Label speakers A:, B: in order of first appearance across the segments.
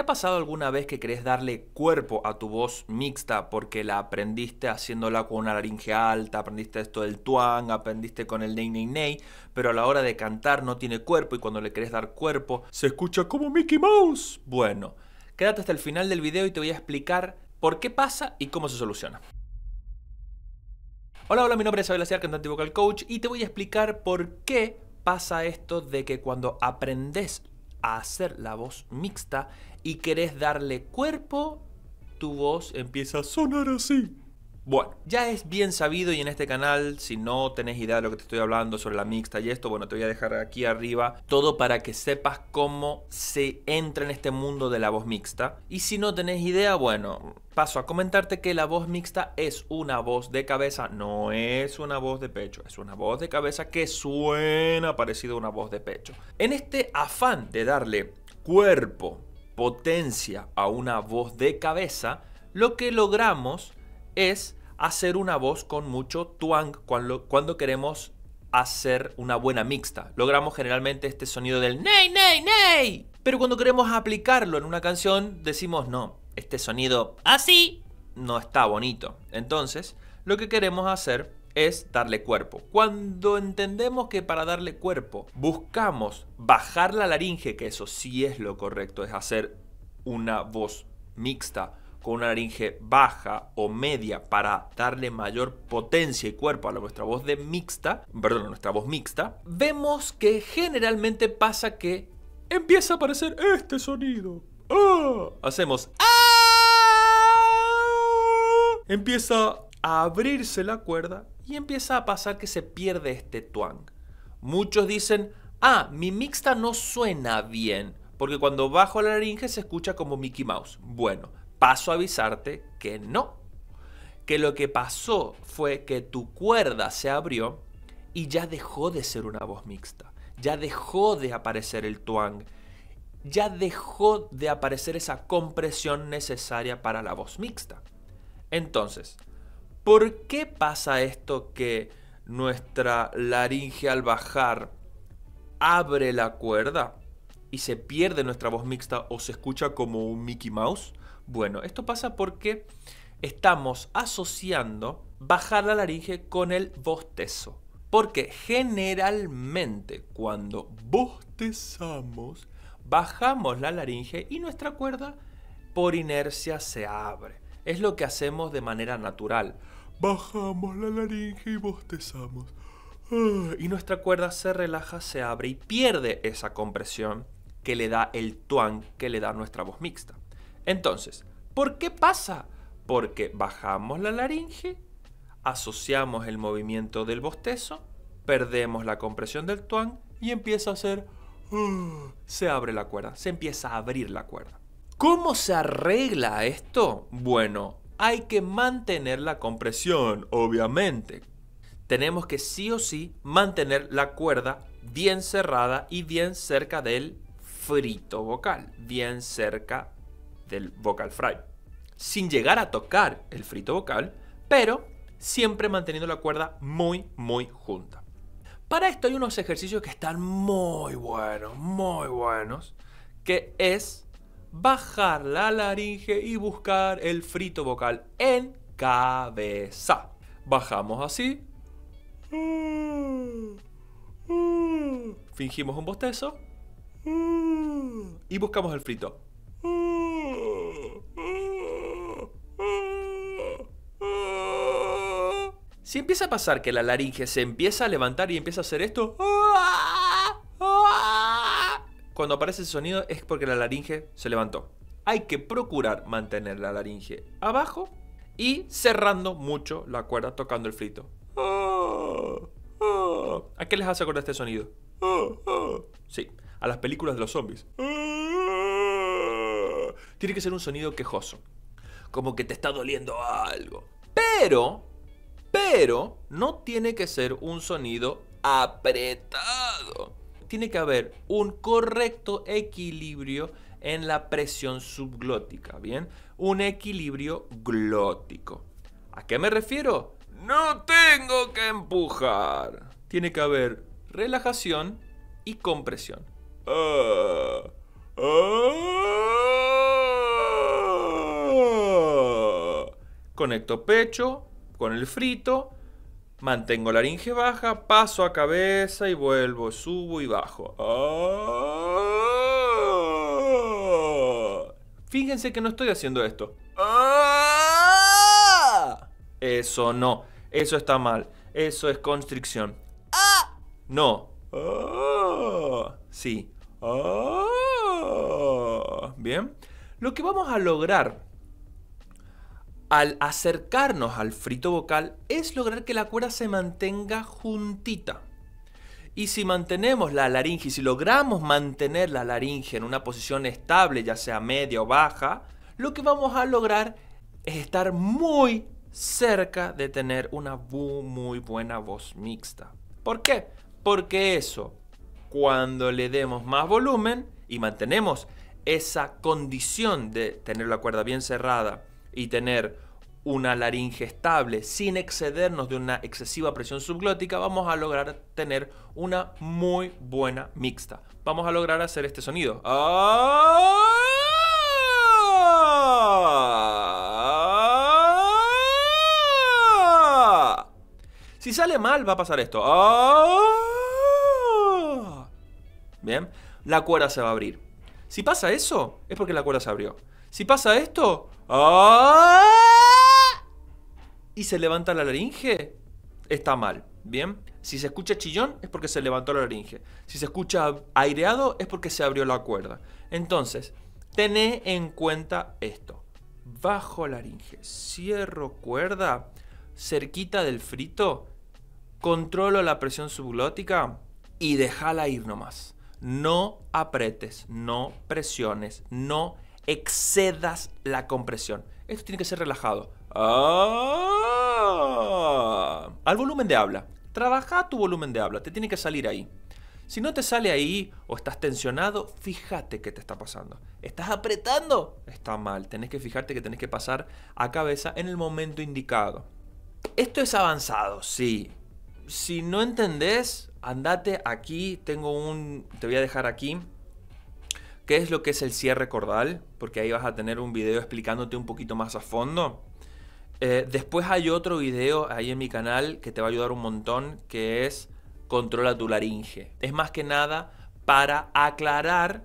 A: ¿Te ha pasado alguna vez que querés darle cuerpo a tu voz mixta porque la aprendiste haciéndola con una laringe alta, aprendiste esto del tuang, aprendiste con el ney ney ney, pero a la hora de cantar no tiene cuerpo y cuando le querés dar cuerpo se escucha como Mickey Mouse? Bueno, quédate hasta el final del video y te voy a explicar por qué pasa y cómo se soluciona. Hola, hola, mi nombre es Abel Aciar, cantante vocal coach y te voy a explicar por qué pasa esto de que cuando aprendes a hacer la voz mixta y querés darle cuerpo, tu voz empieza a sonar así. Bueno, ya es bien sabido y en este canal, si no tenés idea de lo que te estoy hablando sobre la mixta y esto, bueno, te voy a dejar aquí arriba todo para que sepas cómo se entra en este mundo de la voz mixta. Y si no tenés idea, bueno, paso a comentarte que la voz mixta es una voz de cabeza, no es una voz de pecho, es una voz de cabeza que suena parecido a una voz de pecho. En este afán de darle cuerpo, potencia a una voz de cabeza, lo que logramos es hacer una voz con mucho twang cuando, cuando queremos hacer una buena mixta. Logramos generalmente este sonido del ney, ney, ney. Pero cuando queremos aplicarlo en una canción, decimos no, este sonido así no está bonito. Entonces, lo que queremos hacer es darle cuerpo. Cuando entendemos que para darle cuerpo buscamos bajar la laringe, que eso sí es lo correcto, es hacer una voz mixta con una laringe baja o media para darle mayor potencia y cuerpo a nuestra voz de mixta, perdón, nuestra voz mixta, vemos que generalmente pasa que empieza a aparecer este sonido. ¡Ah! Hacemos ¡Ah! Empieza a abrirse la cuerda y empieza a pasar que se pierde este twang. Muchos dicen, ah, mi mixta no suena bien, porque cuando bajo la laringe se escucha como Mickey Mouse. Bueno, paso a avisarte que no. Que lo que pasó fue que tu cuerda se abrió y ya dejó de ser una voz mixta. Ya dejó de aparecer el tuang. Ya dejó de aparecer esa compresión necesaria para la voz mixta. Entonces, ¿por qué pasa esto que nuestra laringe al bajar abre la cuerda y se pierde nuestra voz mixta o se escucha como un Mickey Mouse? Bueno, esto pasa porque estamos asociando bajar la laringe con el bostezo. Porque generalmente cuando bostezamos, bajamos la laringe y nuestra cuerda por inercia se abre. Es lo que hacemos de manera natural. Bajamos la laringe y bostezamos. Ah, y nuestra cuerda se relaja, se abre y pierde esa compresión que le da el tuang que le da nuestra voz mixta. Entonces, ¿por qué pasa? Porque bajamos la laringe, asociamos el movimiento del bostezo, perdemos la compresión del tuán y empieza a hacer... Uh, se abre la cuerda, se empieza a abrir la cuerda. ¿Cómo se arregla esto? Bueno, hay que mantener la compresión, obviamente. Tenemos que sí o sí mantener la cuerda bien cerrada y bien cerca del frito vocal, bien cerca del vocal fry, sin llegar a tocar el frito vocal, pero siempre manteniendo la cuerda muy, muy junta. Para esto hay unos ejercicios que están muy buenos, muy buenos, que es bajar la laringe y buscar el frito vocal en cabeza. Bajamos así. Fingimos un bostezo. Y buscamos el frito. Si empieza a pasar que la laringe se empieza a levantar y empieza a hacer esto, ¡ah! ¡Ah! cuando aparece ese sonido es porque la laringe se levantó. Hay que procurar mantener la laringe abajo y cerrando mucho la cuerda tocando el frito. ¡Ah! ¿A qué les hace acordar este sonido? Sí, a las películas de los zombies. Tiene que ser un sonido quejoso, como que te está doliendo algo. Pero pero no tiene que ser un sonido apretado. Tiene que haber un correcto equilibrio en la presión subglótica, ¿bien? Un equilibrio glótico. ¿A qué me refiero? No tengo que empujar. Tiene que haber relajación y compresión. Ah, ah. Conecto pecho, con el frito, mantengo la laringe baja, paso a cabeza y vuelvo, subo y bajo. Ah. Fíjense que no estoy haciendo esto. Ah. Eso no, eso está mal, eso es constricción. Ah. No. Sí. Bien. Lo que vamos a lograr al acercarnos al frito vocal es lograr que la cuerda se mantenga juntita. Y si mantenemos la laringe, y si logramos mantener la laringe en una posición estable, ya sea media o baja, lo que vamos a lograr es estar muy cerca de tener una muy buena voz mixta. ¿Por qué? Porque eso, cuando le demos más volumen y mantenemos esa condición de tener la cuerda bien cerrada y tener una laringe estable sin excedernos de una excesiva presión subglótica, vamos a lograr tener una muy buena mixta. Vamos a lograr hacer este sonido. ¡Ah! Si sale mal va a pasar esto. ¡Ah! Bien, la cuerda se va a abrir. Si pasa eso, es porque la cuerda se abrió. Si pasa esto, ¡ah! y se levanta la laringe, está mal, ¿bien? Si se escucha chillón es porque se levantó la laringe. Si se escucha aireado es porque se abrió la cuerda. Entonces, tené en cuenta esto. Bajo laringe, cierro cuerda, cerquita del frito, controlo la presión subglótica y déjala ir nomás. No apretes, no presiones, no excedas la compresión. Esto tiene que ser relajado. Ah. al volumen de habla. Trabaja tu volumen de habla, te tiene que salir ahí. Si no te sale ahí o estás tensionado, fíjate qué te está pasando. ¿Estás apretando? Está mal. Tenés que fijarte que tenés que pasar a cabeza en el momento indicado. Esto es avanzado, sí. Si no entendés, andate aquí. Tengo un. Te voy a dejar aquí qué es lo que es el cierre cordal, porque ahí vas a tener un video explicándote un poquito más a fondo. Eh, después hay otro video ahí en mi canal que te va a ayudar un montón, que es Controla tu laringe. Es más que nada para aclarar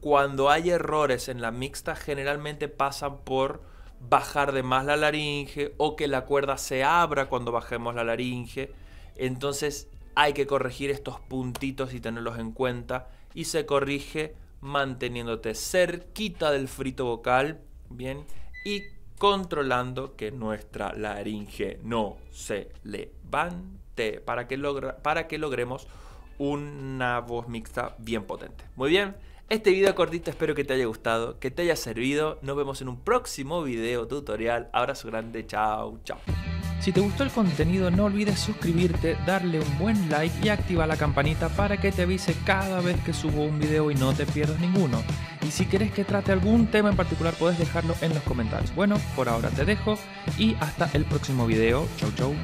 A: cuando hay errores en la mixta, generalmente pasan por bajar de más la laringe o que la cuerda se abra cuando bajemos la laringe. Entonces hay que corregir estos puntitos y tenerlos en cuenta y se corrige manteniéndote cerquita del frito vocal, bien, y controlando que nuestra laringe no se levante para que, logra, para que logremos una voz mixta bien potente. Muy bien, este video cortito espero que te haya gustado, que te haya servido. Nos vemos en un próximo video tutorial. Abrazo grande, chao, chao. Si te gustó el contenido no olvides suscribirte, darle un buen like y activar la campanita para que te avise cada vez que subo un video y no te pierdas ninguno. Y si quieres que trate algún tema en particular puedes dejarlo en los comentarios. Bueno, por ahora te dejo y hasta el próximo video. Chau chau.